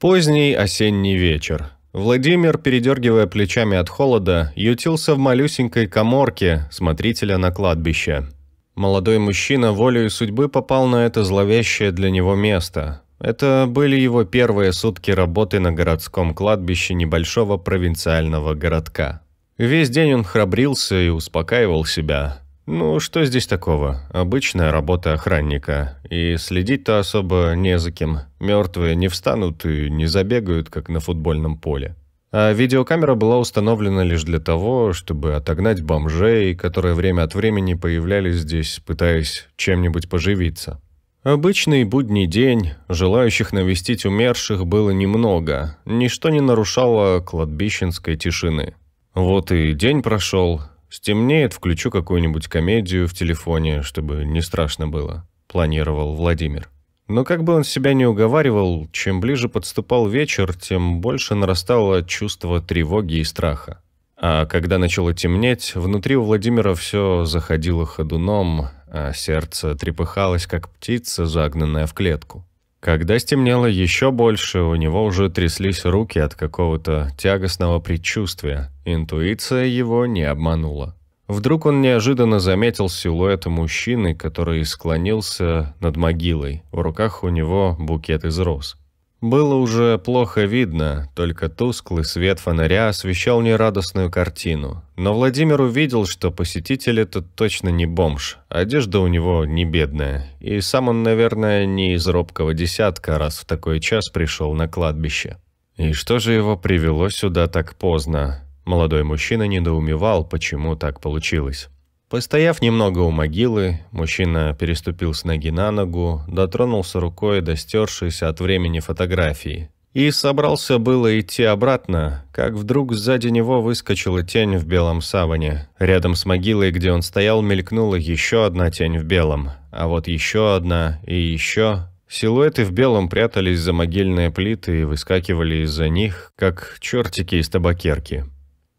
Поздний осенний вечер. Владимир, передергивая плечами от холода, ютился в малюсенькой коморке смотрителя на кладбище. Молодой мужчина волею судьбы попал на это зловещее для него место. Это были его первые сутки работы на городском кладбище небольшого провинциального городка. Весь день он храбрился и успокаивал себя. Ну, что здесь такого? Обычная работа охранника. И следить-то особо не за кем. Мертвые не встанут и не забегают, как на футбольном поле. А видеокамера была установлена лишь для того, чтобы отогнать бомжей, которые время от времени появлялись здесь, пытаясь чем-нибудь поживиться. Обычный будний день, желающих навестить умерших было немного, ничто не нарушало кладбищенской тишины. Вот и день прошел, Стемнеет, включу какую-нибудь комедию в телефоне, чтобы не страшно было, планировал Владимир. Но как бы он себя не уговаривал, чем ближе подступал вечер, тем больше нарастало чувство тревоги и страха. А когда начало темнеть, внутри у Владимира все заходило ходуном, а сердце трепыхалось, как птица, загнанная в клетку. Когда стемнело еще больше, у него уже тряслись руки от какого-то тягостного предчувствия. Интуиция его не обманула. Вдруг он неожиданно заметил силуэт мужчины, который склонился над могилой. В руках у него букет из роз. Было уже плохо видно, только тусклый свет фонаря освещал нерадостную картину. Но Владимир увидел, что посетитель этот точно не бомж, одежда у него не бедная, и сам он, наверное, не из робкого десятка, раз в такой час пришел на кладбище. И что же его привело сюда так поздно? Молодой мужчина недоумевал, почему так получилось. Постояв немного у могилы, мужчина переступил с ноги на ногу, дотронулся рукой до стершейся от времени фотографии. И собрался было идти обратно, как вдруг сзади него выскочила тень в белом саване. Рядом с могилой, где он стоял, мелькнула еще одна тень в белом, а вот еще одна и еще, Силуэты в белом прятались за могильные плиты и выскакивали из-за них, как чертики из табакерки.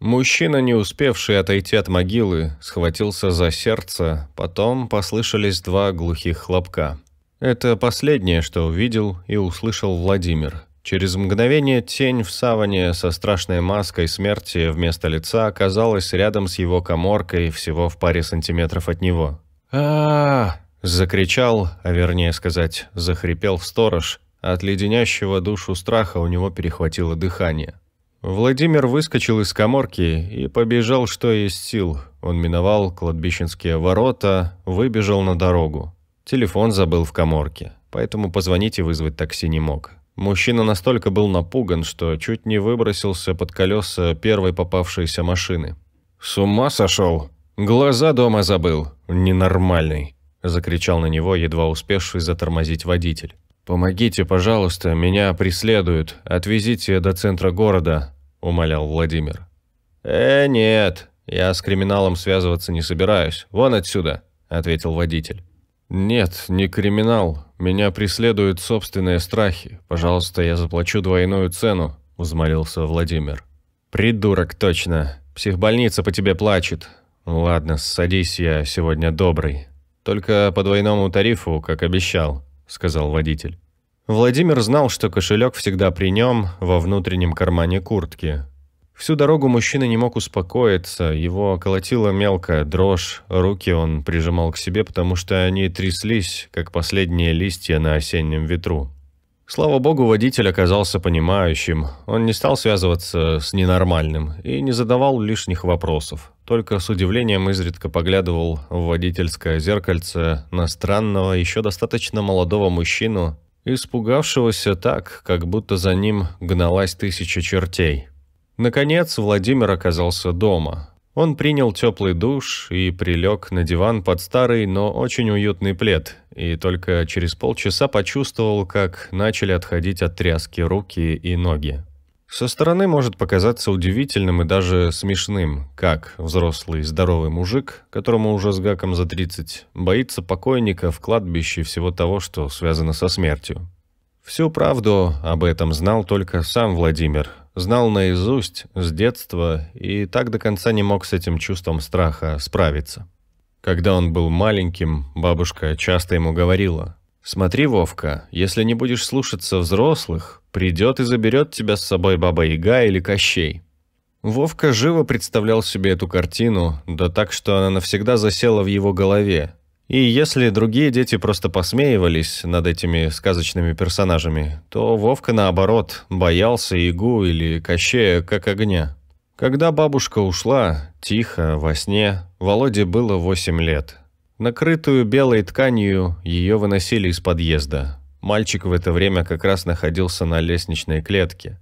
Мужчина, не успевший отойти от могилы, схватился за сердце, потом послышались два глухих хлопка. Это последнее, что увидел и услышал Владимир. Через мгновение тень в саване со страшной маской смерти вместо лица оказалась рядом с его коморкой всего в паре сантиметров от него. а закричал, а вернее сказать, захрипел в сторож. От леденящего душу страха у него перехватило дыхание. Владимир выскочил из коморки и побежал, что есть сил. Он миновал кладбищенские ворота, выбежал на дорогу. Телефон забыл в коморке, поэтому позвонить и вызвать такси не мог. Мужчина настолько был напуган, что чуть не выбросился под колеса первой попавшейся машины. «С ума сошел! Глаза дома забыл! Ненормальный!» – закричал на него, едва успевший затормозить водитель. «Помогите, пожалуйста, меня преследуют. Отвезите до центра города», – умолял Владимир. «Э, нет, я с криминалом связываться не собираюсь. Вон отсюда», – ответил водитель. «Нет, не криминал. Меня преследуют собственные страхи. Пожалуйста, я заплачу двойную цену», – взмолился Владимир. «Придурок, точно. Психбольница по тебе плачет. Ладно, садись, я сегодня добрый. Только по двойному тарифу, как обещал» сказал водитель. Владимир знал, что кошелек всегда при нем, во внутреннем кармане куртки. Всю дорогу мужчина не мог успокоиться, его колотила мелкая дрожь, руки он прижимал к себе, потому что они тряслись, как последние листья на осеннем ветру. Слава богу, водитель оказался понимающим, он не стал связываться с ненормальным и не задавал лишних вопросов только с удивлением изредка поглядывал в водительское зеркальце на странного, еще достаточно молодого мужчину, испугавшегося так, как будто за ним гналась тысяча чертей. Наконец Владимир оказался дома. Он принял теплый душ и прилег на диван под старый, но очень уютный плед, и только через полчаса почувствовал, как начали отходить от тряски руки и ноги. Со стороны может показаться удивительным и даже смешным, как взрослый здоровый мужик, которому уже с гаком за 30, боится покойника в кладбище всего того, что связано со смертью. Всю правду об этом знал только сам Владимир. Знал наизусть, с детства, и так до конца не мог с этим чувством страха справиться. Когда он был маленьким, бабушка часто ему говорила – «Смотри, Вовка, если не будешь слушаться взрослых, придет и заберет тебя с собой Баба-Яга или Кощей». Вовка живо представлял себе эту картину, да так, что она навсегда засела в его голове. И если другие дети просто посмеивались над этими сказочными персонажами, то Вовка, наоборот, боялся Ягу или Кощея как огня. Когда бабушка ушла, тихо, во сне, Володе было восемь лет – Накрытую белой тканью ее выносили из подъезда. Мальчик в это время как раз находился на лестничной клетке.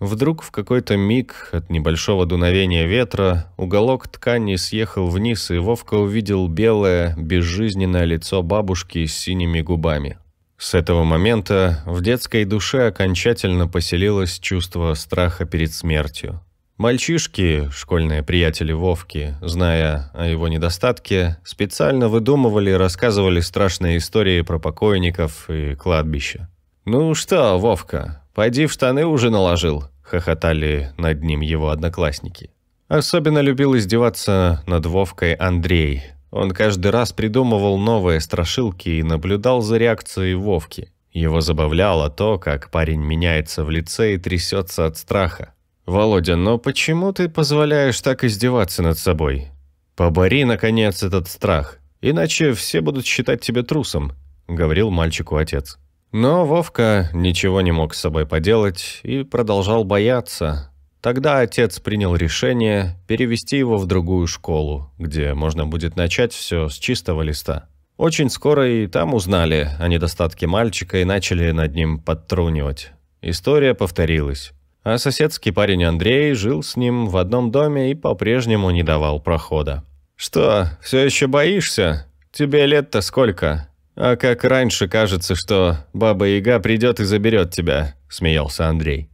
Вдруг в какой-то миг от небольшого дуновения ветра уголок ткани съехал вниз, и Вовка увидел белое, безжизненное лицо бабушки с синими губами. С этого момента в детской душе окончательно поселилось чувство страха перед смертью. Мальчишки, школьные приятели Вовки, зная о его недостатке, специально выдумывали и рассказывали страшные истории про покойников и кладбище. «Ну что, Вовка, пойди в штаны уже наложил», – хохотали над ним его одноклассники. Особенно любил издеваться над Вовкой Андрей. Он каждый раз придумывал новые страшилки и наблюдал за реакцией Вовки. Его забавляло то, как парень меняется в лице и трясется от страха. «Володя, но почему ты позволяешь так издеваться над собой? Побори, наконец, этот страх, иначе все будут считать тебя трусом», — говорил мальчику отец. Но Вовка ничего не мог с собой поделать и продолжал бояться. Тогда отец принял решение перевести его в другую школу, где можно будет начать все с чистого листа. Очень скоро и там узнали о недостатке мальчика и начали над ним подтрунивать. История повторилась. А соседский парень Андрей жил с ним в одном доме и по-прежнему не давал прохода. «Что, все еще боишься? Тебе лет-то сколько? А как раньше кажется, что Баба-Яга придет и заберет тебя», – смеялся Андрей.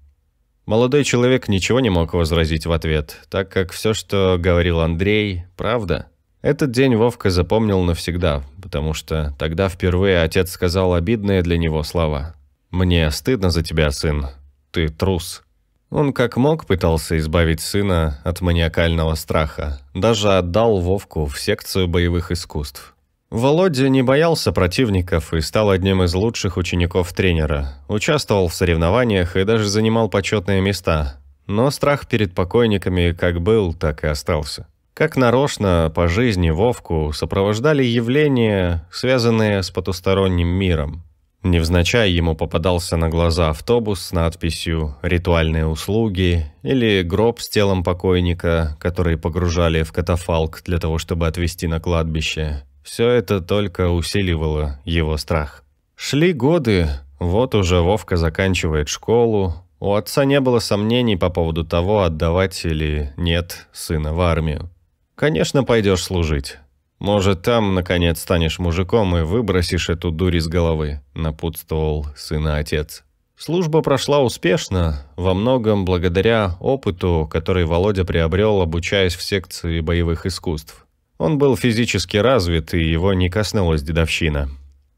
Молодой человек ничего не мог возразить в ответ, так как все, что говорил Андрей, правда. Этот день Вовка запомнил навсегда, потому что тогда впервые отец сказал обидные для него слова. «Мне стыдно за тебя, сын. Ты трус». Он как мог пытался избавить сына от маниакального страха, даже отдал Вовку в секцию боевых искусств. Володя не боялся противников и стал одним из лучших учеников тренера, участвовал в соревнованиях и даже занимал почетные места, но страх перед покойниками как был, так и остался. Как нарочно по жизни Вовку сопровождали явления, связанные с потусторонним миром. Невзначай ему попадался на глаза автобус с надписью «Ритуальные услуги» или гроб с телом покойника, который погружали в катафалк для того, чтобы отвезти на кладбище. Все это только усиливало его страх. Шли годы, вот уже Вовка заканчивает школу. У отца не было сомнений по поводу того, отдавать или нет сына в армию. «Конечно, пойдешь служить». «Может, там, наконец, станешь мужиком и выбросишь эту дурь из головы», — напутствовал сына отец. Служба прошла успешно, во многом благодаря опыту, который Володя приобрел, обучаясь в секции боевых искусств. Он был физически развит, и его не коснулась дедовщина.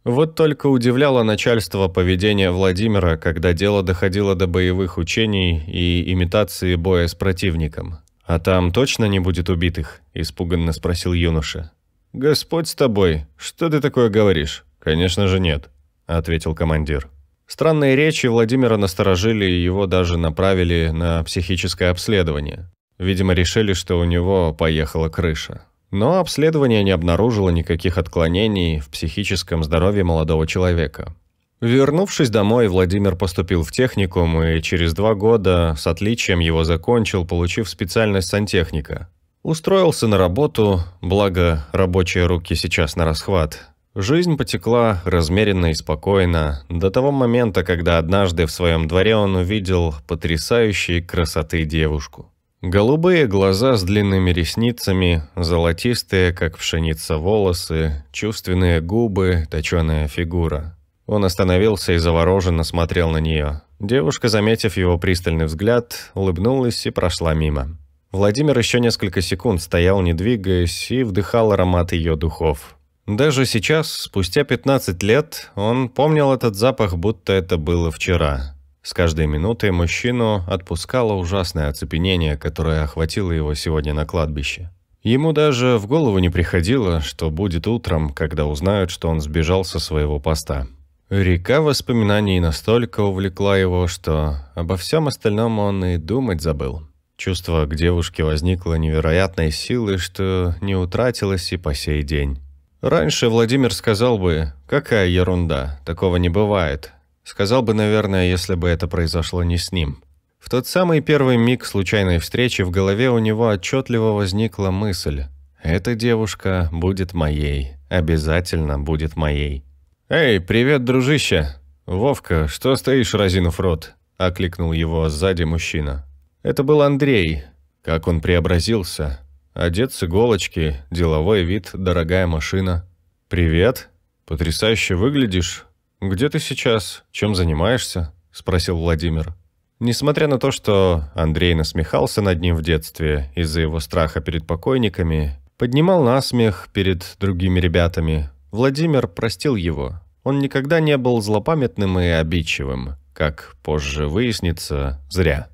Вот только удивляло начальство поведение Владимира, когда дело доходило до боевых учений и имитации боя с противником. «А там точно не будет убитых?» – испуганно спросил юноша. «Господь с тобой, что ты такое говоришь?» «Конечно же нет», — ответил командир. Странные речи Владимира насторожили и его даже направили на психическое обследование. Видимо, решили, что у него поехала крыша. Но обследование не обнаружило никаких отклонений в психическом здоровье молодого человека. Вернувшись домой, Владимир поступил в техникум и через два года с отличием его закончил, получив специальность сантехника. Устроился на работу, благо рабочие руки сейчас на расхват. Жизнь потекла размеренно и спокойно, до того момента, когда однажды в своем дворе он увидел потрясающей красоты девушку. Голубые глаза с длинными ресницами, золотистые, как пшеница, волосы, чувственные губы, точеная фигура. Он остановился и завороженно смотрел на нее. Девушка, заметив его пристальный взгляд, улыбнулась и прошла мимо. Владимир еще несколько секунд стоял, не двигаясь, и вдыхал аромат ее духов. Даже сейчас, спустя 15 лет, он помнил этот запах, будто это было вчера. С каждой минутой мужчину отпускало ужасное оцепенение, которое охватило его сегодня на кладбище. Ему даже в голову не приходило, что будет утром, когда узнают, что он сбежал со своего поста. Река воспоминаний настолько увлекла его, что обо всем остальном он и думать забыл. Чувство к девушке возникло невероятной силы, что не утратилось и по сей день. Раньше Владимир сказал бы «какая ерунда, такого не бывает». Сказал бы, наверное, если бы это произошло не с ним. В тот самый первый миг случайной встречи в голове у него отчетливо возникла мысль «эта девушка будет моей, обязательно будет моей». «Эй, привет, дружище!» «Вовка, что стоишь, разинув рот?» – окликнул его сзади мужчина. Это был Андрей. Как он преобразился. Одет с иголочки, деловой вид, дорогая машина. «Привет. Потрясающе выглядишь. Где ты сейчас? Чем занимаешься?» – спросил Владимир. Несмотря на то, что Андрей насмехался над ним в детстве из-за его страха перед покойниками, поднимал насмех перед другими ребятами, Владимир простил его. Он никогда не был злопамятным и обидчивым, как позже выяснится, зря.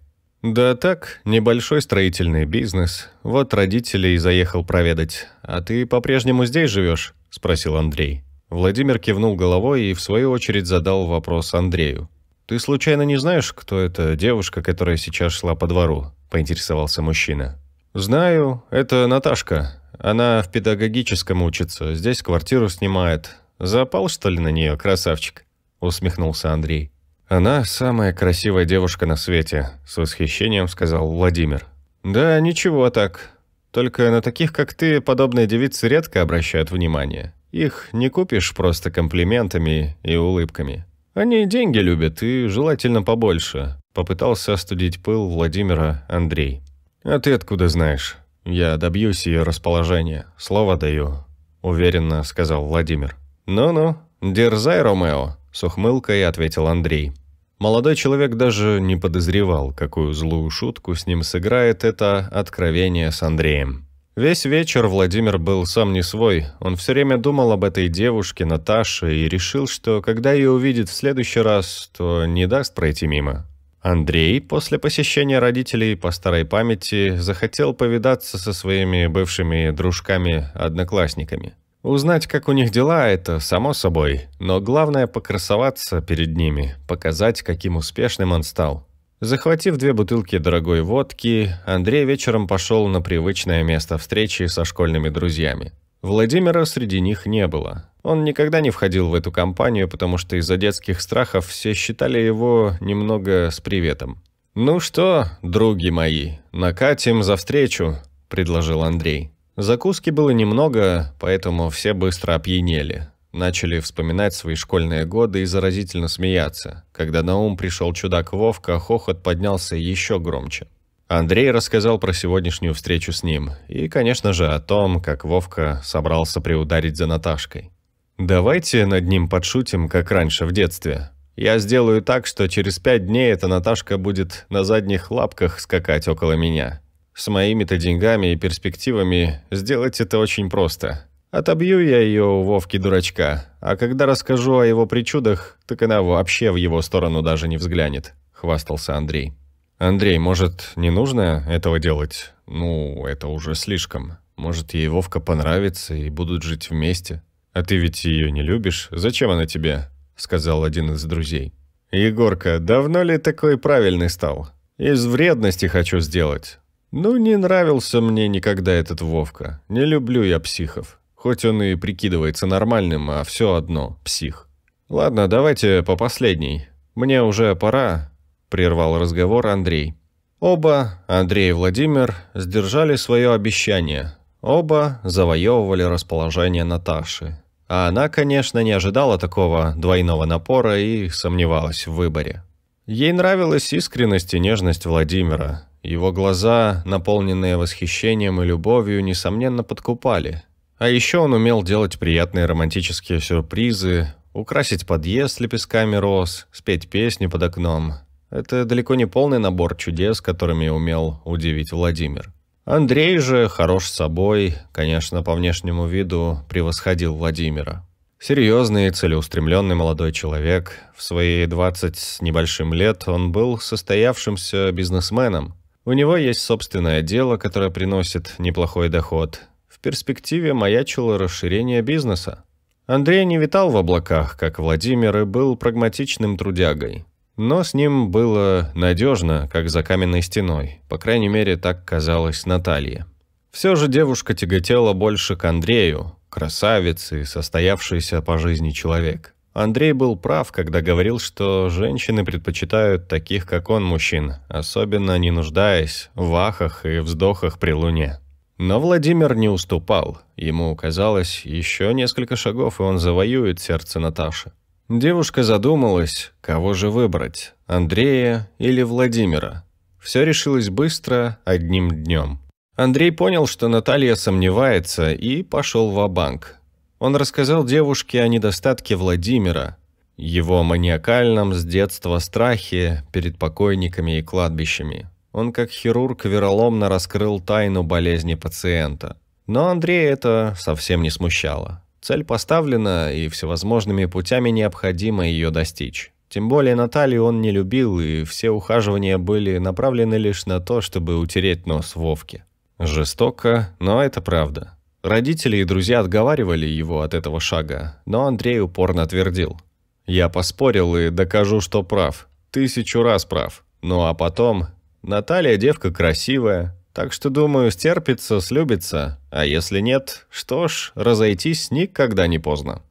«Да так, небольшой строительный бизнес. Вот родителей заехал проведать. А ты по-прежнему здесь живешь?» – спросил Андрей. Владимир кивнул головой и, в свою очередь, задал вопрос Андрею. «Ты случайно не знаешь, кто эта девушка, которая сейчас шла по двору?» – поинтересовался мужчина. «Знаю, это Наташка. Она в педагогическом учится, здесь квартиру снимает. Запал, что ли, на нее, красавчик?» – усмехнулся Андрей. «Она самая красивая девушка на свете», — с восхищением сказал Владимир. «Да, ничего так. Только на таких, как ты, подобные девицы редко обращают внимание. Их не купишь просто комплиментами и улыбками. Они деньги любят, и желательно побольше», — попытался остудить пыл Владимира Андрей. «А ты откуда знаешь? Я добьюсь ее расположения. Слово даю», — уверенно сказал Владимир. «Ну-ну, дерзай, Ромео», с ухмылкой ответил Андрей. Молодой человек даже не подозревал, какую злую шутку с ним сыграет это откровение с Андреем. Весь вечер Владимир был сам не свой. Он все время думал об этой девушке, Наташе, и решил, что когда ее увидит в следующий раз, то не даст пройти мимо. Андрей после посещения родителей по старой памяти захотел повидаться со своими бывшими дружками-одноклассниками. Узнать, как у них дела, это само собой, но главное покрасоваться перед ними, показать, каким успешным он стал. Захватив две бутылки дорогой водки, Андрей вечером пошел на привычное место встречи со школьными друзьями. Владимира среди них не было. Он никогда не входил в эту компанию, потому что из-за детских страхов все считали его немного с приветом. «Ну что, други мои, накатим за встречу», – предложил Андрей. Закуски было немного, поэтому все быстро опьянели. Начали вспоминать свои школьные годы и заразительно смеяться. Когда на ум пришел чудак Вовка, хохот поднялся еще громче. Андрей рассказал про сегодняшнюю встречу с ним. И, конечно же, о том, как Вовка собрался приударить за Наташкой. «Давайте над ним подшутим, как раньше, в детстве. Я сделаю так, что через пять дней эта Наташка будет на задних лапках скакать около меня. С моими-то деньгами и перспективами сделать это очень просто. Отобью я ее у Вовки-дурачка, а когда расскажу о его причудах, так она вообще в его сторону даже не взглянет», — хвастался Андрей. «Андрей, может, не нужно этого делать? Ну, это уже слишком. Может, ей Вовка понравится и будут жить вместе. А ты ведь ее не любишь. Зачем она тебе?» — сказал один из друзей. «Егорка, давно ли такой правильный стал? Из вредности хочу сделать. Ну, не нравился мне никогда этот Вовка. Не люблю я психов. Хоть он и прикидывается нормальным, а все одно – псих. Ладно, давайте по последней. Мне уже пора, – прервал разговор Андрей. Оба, Андрей и Владимир, сдержали свое обещание. Оба завоевывали расположение Наташи. А она, конечно, не ожидала такого двойного напора и сомневалась в выборе. Ей нравилась искренность и нежность Владимира, его глаза, наполненные восхищением и любовью, несомненно подкупали. А еще он умел делать приятные романтические сюрпризы, украсить подъезд лепестками роз, спеть песни под окном. Это далеко не полный набор чудес, которыми умел удивить Владимир. Андрей же, хорош собой, конечно, по внешнему виду превосходил Владимира. Серьезный и целеустремленный молодой человек, в свои 20 с небольшим лет он был состоявшимся бизнесменом, у него есть собственное дело, которое приносит неплохой доход. В перспективе маячило расширение бизнеса. Андрей не витал в облаках, как Владимир, и был прагматичным трудягой. Но с ним было надежно, как за каменной стеной. По крайней мере, так казалось Наталье. Все же девушка тяготела больше к Андрею, красавице и состоявшийся по жизни человек. Андрей был прав, когда говорил, что женщины предпочитают таких, как он, мужчин, особенно не нуждаясь в ахах и вздохах при луне. Но Владимир не уступал. Ему казалось, еще несколько шагов, и он завоюет сердце Наташи. Девушка задумалась, кого же выбрать, Андрея или Владимира. Все решилось быстро, одним днем. Андрей понял, что Наталья сомневается, и пошел в банк он рассказал девушке о недостатке Владимира, его маниакальном с детства страхе перед покойниками и кладбищами. Он как хирург вероломно раскрыл тайну болезни пациента. Но Андрея это совсем не смущало. Цель поставлена, и всевозможными путями необходимо ее достичь. Тем более Наталью он не любил, и все ухаживания были направлены лишь на то, чтобы утереть нос Вовке. Жестоко, но это правда. Родители и друзья отговаривали его от этого шага, но Андрей упорно твердил. «Я поспорил и докажу, что прав. Тысячу раз прав. Ну а потом... Наталья девка красивая, так что, думаю, стерпится, слюбится. А если нет, что ж, разойтись никогда не поздно».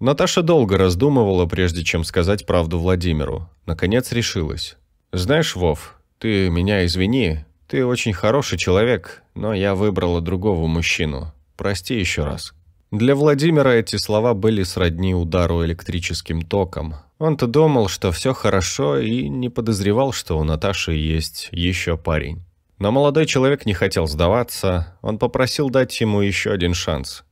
Наташа долго раздумывала, прежде чем сказать правду Владимиру. Наконец решилась. «Знаешь, Вов, ты меня извини, ты очень хороший человек, но я выбрала другого мужчину. Прости еще раз». Для Владимира эти слова были сродни удару электрическим током. Он-то думал, что все хорошо, и не подозревал, что у Наташи есть еще парень. Но молодой человек не хотел сдаваться, он попросил дать ему еще один шанс.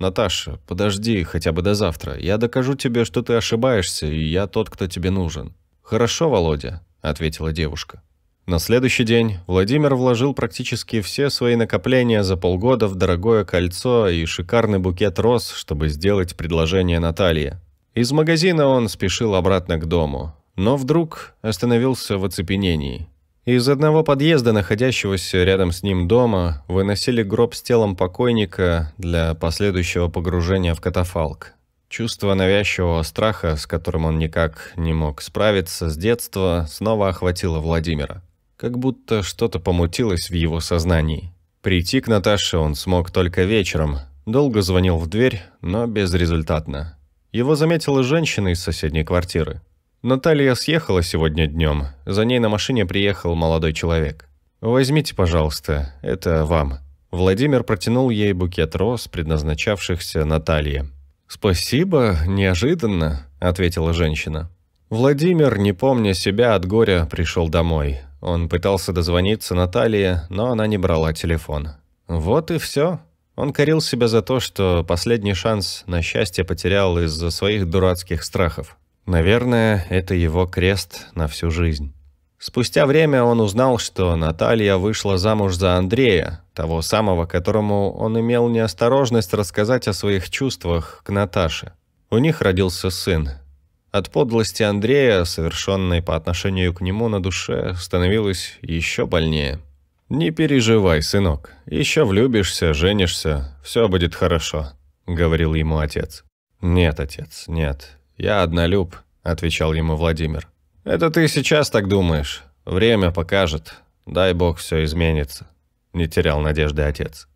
«Наташа, подожди хотя бы до завтра, я докажу тебе, что ты ошибаешься, и я тот, кто тебе нужен». «Хорошо, Володя», — ответила девушка. На следующий день Владимир вложил практически все свои накопления за полгода в дорогое кольцо и шикарный букет роз, чтобы сделать предложение Наталье. Из магазина он спешил обратно к дому, но вдруг остановился в оцепенении. Из одного подъезда, находящегося рядом с ним дома, выносили гроб с телом покойника для последующего погружения в катафалк. Чувство навязчивого страха, с которым он никак не мог справиться с детства, снова охватило Владимира как будто что-то помутилось в его сознании. Прийти к Наташе он смог только вечером. Долго звонил в дверь, но безрезультатно. Его заметила женщина из соседней квартиры. Наталья съехала сегодня днем. За ней на машине приехал молодой человек. «Возьмите, пожалуйста, это вам». Владимир протянул ей букет роз, предназначавшихся Наталье. «Спасибо, неожиданно», — ответила женщина. Владимир, не помня себя от горя, пришел домой. Он пытался дозвониться Наталье, но она не брала телефон. Вот и все. Он корил себя за то, что последний шанс на счастье потерял из-за своих дурацких страхов. Наверное, это его крест на всю жизнь. Спустя время он узнал, что Наталья вышла замуж за Андрея, того самого, которому он имел неосторожность рассказать о своих чувствах к Наташе. У них родился сын, от подлости Андрея, совершенной по отношению к нему на душе, становилось еще больнее. «Не переживай, сынок. Еще влюбишься, женишься, все будет хорошо», — говорил ему отец. «Нет, отец, нет. Я однолюб», — отвечал ему Владимир. «Это ты сейчас так думаешь. Время покажет. Дай бог, все изменится», — не терял надежды отец.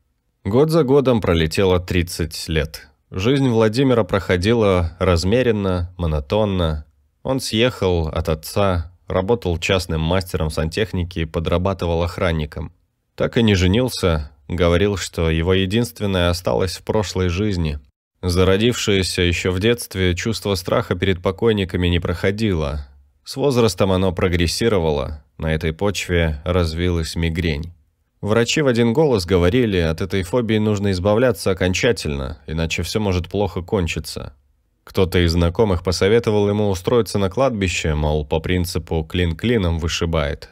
Год за годом пролетело 30 лет. Жизнь Владимира проходила размеренно, монотонно. Он съехал от отца, работал частным мастером сантехники и подрабатывал охранником. Так и не женился, говорил, что его единственное осталось в прошлой жизни. Зародившееся еще в детстве чувство страха перед покойниками не проходило. С возрастом оно прогрессировало, на этой почве развилась мигрень. Врачи в один голос говорили, от этой фобии нужно избавляться окончательно, иначе все может плохо кончиться. Кто-то из знакомых посоветовал ему устроиться на кладбище, мол, по принципу «клин клином вышибает».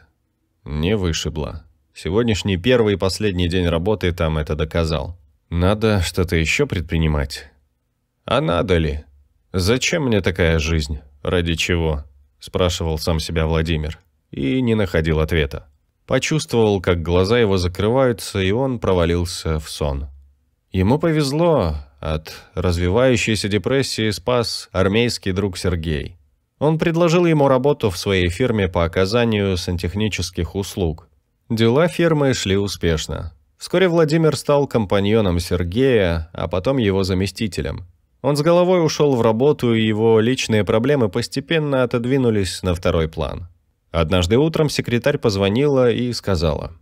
Не вышибло. Сегодняшний первый и последний день работы там это доказал. Надо что-то еще предпринимать. А надо ли? Зачем мне такая жизнь? Ради чего? Спрашивал сам себя Владимир. И не находил ответа. Почувствовал, как глаза его закрываются, и он провалился в сон. Ему повезло, от развивающейся депрессии спас армейский друг Сергей. Он предложил ему работу в своей фирме по оказанию сантехнических услуг. Дела фирмы шли успешно. Вскоре Владимир стал компаньоном Сергея, а потом его заместителем. Он с головой ушел в работу, и его личные проблемы постепенно отодвинулись на второй план. Однажды утром секретарь позвонила и сказала.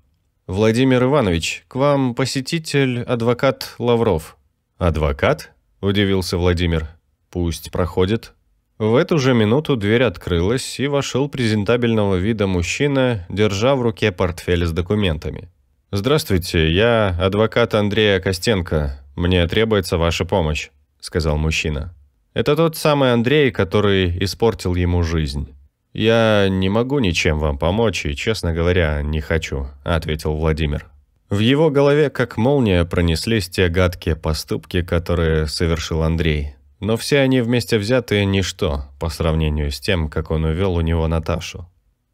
«Владимир Иванович, к вам посетитель адвокат Лавров». «Адвокат?» – удивился Владимир. «Пусть проходит». В эту же минуту дверь открылась, и вошел презентабельного вида мужчина, держа в руке портфель с документами. «Здравствуйте, я адвокат Андрея Костенко. Мне требуется ваша помощь», — сказал мужчина. Это тот самый Андрей, который испортил ему жизнь. «Я не могу ничем вам помочь и, честно говоря, не хочу», — ответил Владимир. В его голове как молния пронеслись те гадкие поступки, которые совершил Андрей. Но все они вместе взятые ничто по сравнению с тем, как он увел у него Наташу.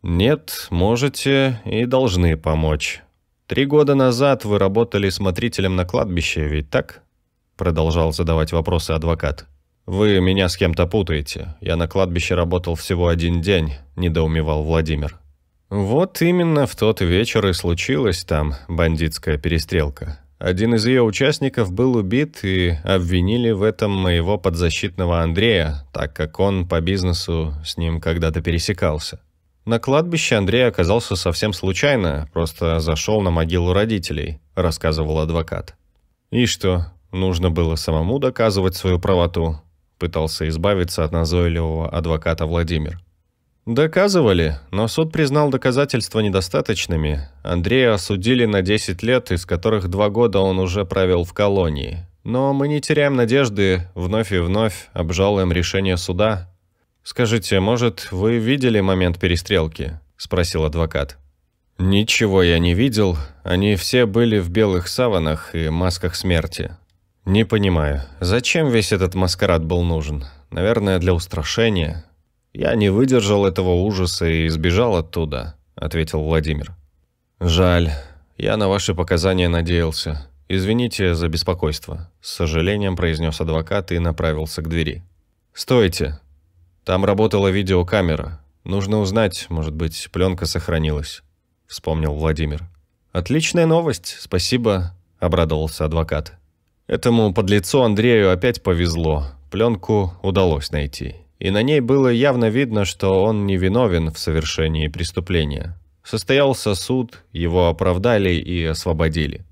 «Нет, можете и должны помочь. Три года назад вы работали смотрителем на кладбище, ведь так?» Продолжал задавать вопросы адвокат. «Вы меня с кем-то путаете. Я на кладбище работал всего один день», – недоумевал Владимир. Вот именно в тот вечер и случилась там бандитская перестрелка. Один из ее участников был убит и обвинили в этом моего подзащитного Андрея, так как он по бизнесу с ним когда-то пересекался. На кладбище Андрей оказался совсем случайно, просто зашел на могилу родителей, рассказывал адвокат. И что, нужно было самому доказывать свою правоту? пытался избавиться от назойливого адвоката Владимир. Доказывали, но суд признал доказательства недостаточными. Андрея осудили на 10 лет, из которых 2 года он уже провел в колонии. Но мы не теряем надежды, вновь и вновь обжалуем решение суда. «Скажите, может, вы видели момент перестрелки?» – спросил адвокат. «Ничего я не видел. Они все были в белых саванах и масках смерти», «Не понимаю, зачем весь этот маскарад был нужен? Наверное, для устрашения. Я не выдержал этого ужаса и сбежал оттуда», — ответил Владимир. «Жаль. Я на ваши показания надеялся. Извините за беспокойство», — с сожалением произнес адвокат и направился к двери. «Стойте. Там работала видеокамера. Нужно узнать, может быть, пленка сохранилась», — вспомнил Владимир. «Отличная новость, спасибо», — обрадовался адвокат. Этому подлецу Андрею опять повезло. Пленку удалось найти. И на ней было явно видно, что он не виновен в совершении преступления. Состоялся суд, его оправдали и освободили.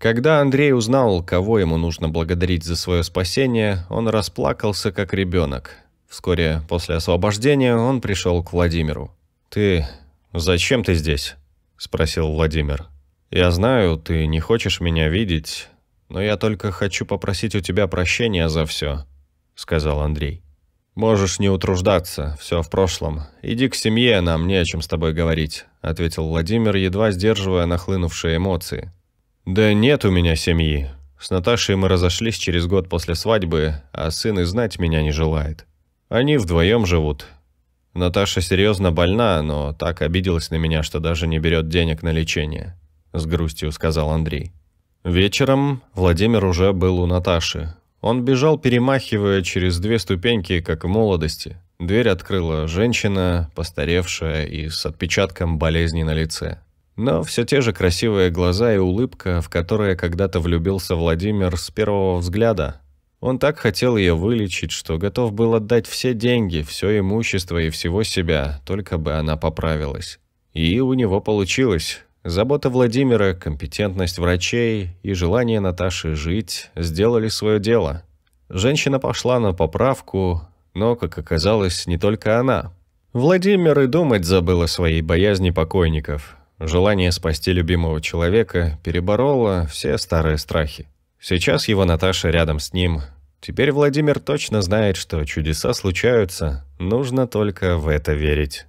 Когда Андрей узнал, кого ему нужно благодарить за свое спасение, он расплакался как ребенок. Вскоре после освобождения он пришел к Владимиру. «Ты... зачем ты здесь?» – спросил Владимир. «Я знаю, ты не хочешь меня видеть, но я только хочу попросить у тебя прощения за все», — сказал Андрей. «Можешь не утруждаться, все в прошлом. Иди к семье, нам не о чем с тобой говорить», — ответил Владимир, едва сдерживая нахлынувшие эмоции. «Да нет у меня семьи. С Наташей мы разошлись через год после свадьбы, а сын и знать меня не желает. Они вдвоем живут. Наташа серьезно больна, но так обиделась на меня, что даже не берет денег на лечение», — с грустью сказал Андрей. Вечером Владимир уже был у Наташи. Он бежал, перемахивая через две ступеньки, как в молодости. Дверь открыла женщина, постаревшая и с отпечатком болезни на лице. Но все те же красивые глаза и улыбка, в которые когда-то влюбился Владимир с первого взгляда. Он так хотел ее вылечить, что готов был отдать все деньги, все имущество и всего себя, только бы она поправилась. И у него получилось. Забота Владимира, компетентность врачей и желание Наташи жить сделали свое дело. Женщина пошла на поправку, но, как оказалось, не только она. Владимир и думать забыл о своей боязни покойников. Желание спасти любимого человека перебороло все старые страхи. Сейчас его Наташа рядом с ним. Теперь Владимир точно знает, что чудеса случаются, нужно только в это верить.